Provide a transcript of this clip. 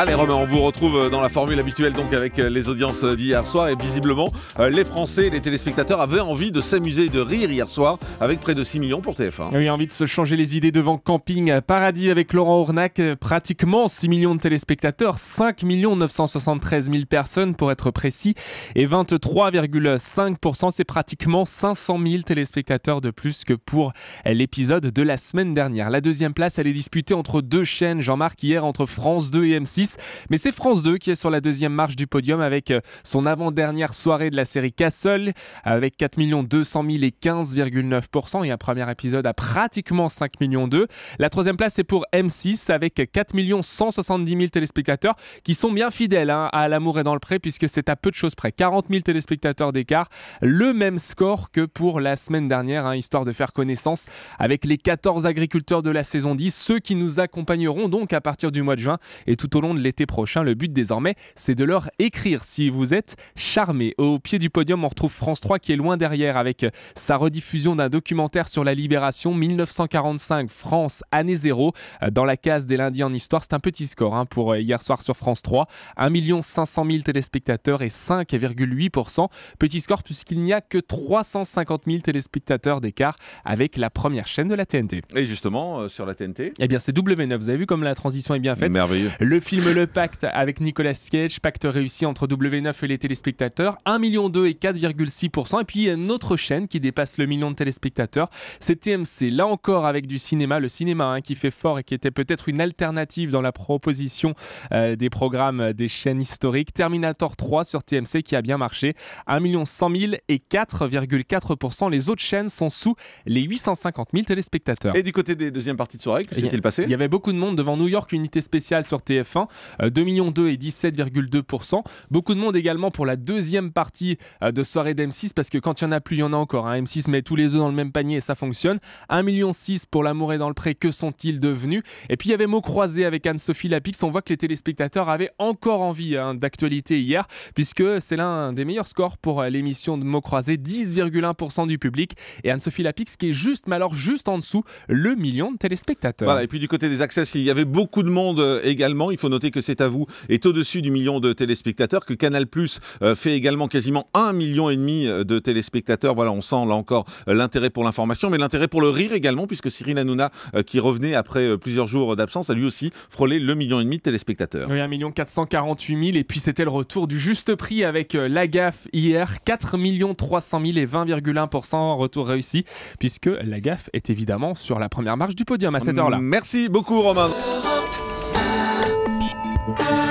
Allez Romain, on vous retrouve euh, dans la formule habituelle donc avec euh, les audiences euh, d'hier soir et visiblement les Français, les téléspectateurs avaient envie de s'amuser et de rire hier soir avec près de 6 millions pour TF1. Oui, envie de se changer les idées devant Camping Paradis avec Laurent Ornac, pratiquement 6 millions de téléspectateurs, 5 973 000 personnes pour être précis et 23,5%, c'est pratiquement 500 000 téléspectateurs de plus que pour l'épisode de la semaine dernière. La deuxième place, elle est disputée entre deux chaînes, Jean-Marc hier entre France 2 et M6. Mais c'est France 2 qui est sur la deuxième marche du podium avec euh, son avant-dernière soirée de la série Castle, avec 4 200 000 et 15,9%, et un premier épisode à pratiquement 5 millions 2. La troisième place, c'est pour M6, avec 4 170 000 téléspectateurs, qui sont bien fidèles hein, à l'amour et dans le pré, puisque c'est à peu de choses près, 40 000 téléspectateurs d'écart, le même score que pour la semaine dernière, hein, histoire de faire connaissance avec les 14 agriculteurs de la saison 10, ceux qui nous accompagneront donc à partir du mois de juin et tout au long de l'été prochain. Le but désormais, c'est de leur écrire si vous êtes charmé. Au pied du podium, on retrouve France 3 qui est loin derrière avec euh, sa rediffusion d'un documentaire sur la libération 1945 France année zéro euh, dans la case des lundis en histoire. C'est un petit score hein, pour euh, hier soir sur France 3. 1 500 000 téléspectateurs et 5,8%. Petit score puisqu'il n'y a que 350 000 téléspectateurs d'écart avec la première chaîne de la TNT. Et justement, sur la TNT Eh bien, c'est W9. Vous avez vu comme la transition est bien faite Merveilleux. Le film le pacte avec Nicolas Cage, pacte réussi entre W9 et les téléspectateurs, 1,2 million et 4,6%. Et puis il y a une autre chaîne qui dépasse le million de téléspectateurs, c'est TMC. Là encore avec du cinéma, le cinéma hein, qui fait fort et qui était peut-être une alternative dans la proposition euh, des programmes euh, des chaînes historiques. Terminator 3 sur TMC qui a bien marché, 1,1 million et 4,4%. Les autres chaînes sont sous les 850 000 téléspectateurs. Et du côté des deuxièmes parties de soirée, que s'est-il passé Il y avait beaucoup de monde devant New York Unité Spéciale sur TF1 2 euh, millions 2 et 17,2%. Beaucoup de monde également pour la deuxième partie euh, de soirée d'M6 parce que quand il n'y en a plus, il y en a encore. un hein. M6 met tous les œufs dans le même panier et ça fonctionne. 1 million 6 pour l'amour et dans le pré, que sont-ils devenus Et puis il y avait Mot Croisé avec Anne-Sophie Lapix. On voit que les téléspectateurs avaient encore envie hein, d'actualité hier puisque c'est l'un des meilleurs scores pour euh, l'émission de Mot Croisé, 10,1% du public et Anne-Sophie Lapix qui est juste, mais alors juste en dessous, le million de téléspectateurs. Voilà, et puis du côté des access, il y avait beaucoup de monde également. Il faut noter que c'est à vous est au-dessus du million de téléspectateurs, que Canal Plus euh, fait également quasiment un million et demi euh, de téléspectateurs. Voilà, on sent là encore euh, l'intérêt pour l'information, mais l'intérêt pour le rire également, puisque Cyril Hanouna, qui revenait après plusieurs jours d'absence, a lui aussi frôlé le million et demi de téléspectateurs. Oui, un million et puis c'était le retour du juste prix avec la gaffe hier, 4 millions 300 000 et 20,1% retour réussi, puisque la gaffe est évidemment sur la première marche du podium à cette heure-là. Merci beaucoup Romain. Bye.